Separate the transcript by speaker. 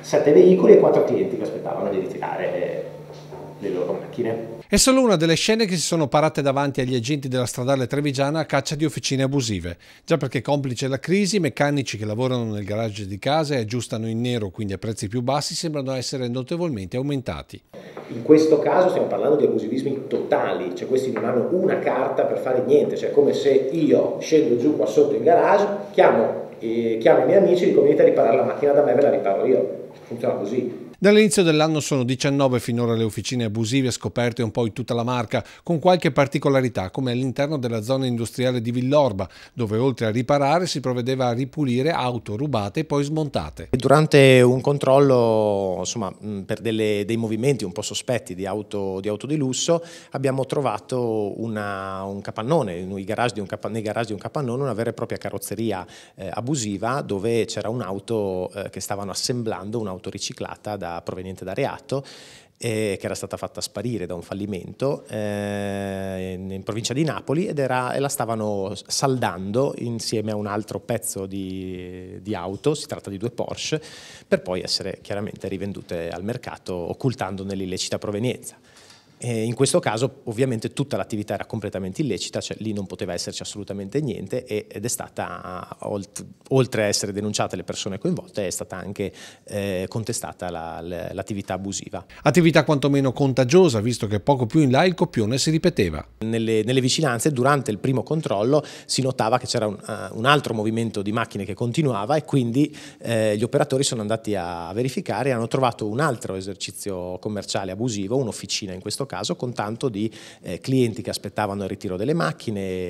Speaker 1: Sette veicoli e quattro clienti che aspettavano di ritirare eh, le loro macchine.
Speaker 2: È solo una delle scene che si sono parate davanti agli agenti della stradale trevigiana a caccia di officine abusive. Già perché complice la crisi, i meccanici che lavorano nel garage di casa e aggiustano in nero, quindi a prezzi più bassi, sembrano essere notevolmente aumentati.
Speaker 1: In questo caso stiamo parlando di abusivismi totali, cioè questi non hanno una carta per fare niente, cioè come se io scendo giù qua sotto in garage, chiamo e chiamo i miei amici e dico venite a riparare la macchina da me, ve la riparo io. Funziona così.
Speaker 2: Dall'inizio dell'anno sono 19 finora le officine abusive scoperte un po' in tutta la marca, con qualche particolarità come all'interno della zona industriale di Villorba, dove oltre a riparare si provvedeva a ripulire auto rubate e poi smontate.
Speaker 1: Durante un controllo insomma, per delle, dei movimenti un po' sospetti di auto di, auto di lusso abbiamo trovato una, un capannone, nei garage, un capannone, nei garage, di un capannone una vera e propria carrozzeria eh, abusiva dove c'era un'auto eh, che stavano assemblando, un'auto riciclata da proveniente da reato eh, che era stata fatta sparire da un fallimento eh, in, in, provincia di Napoli ed era, la stavano saldando insieme a un altro pezzo di, di, auto, si tratta di due Porsche, per poi essere chiaramente rivendute al mercato occultandone l'illecita provenienza. Eh, in questo caso ovviamente tutta l'attività era completamente illecita, cioè lì non poteva esserci assolutamente niente ed è stata, oltre a essere denunciate le persone coinvolte, è stata anche eh, contestata l'attività la, abusiva.
Speaker 2: Attività quantomeno contagiosa, visto che poco più
Speaker 1: in là il copione si ripeteva. Nelle, nelle vicinanze, durante il primo controllo, si notava che c'era un, uh, un, altro movimento di macchine che continuava e quindi eh, gli operatori sono andati a verificare e hanno trovato un altro esercizio commerciale abusivo, un'officina in questo caso, caso, con tanto di eh, clienti che aspettavano il ritiro delle macchine.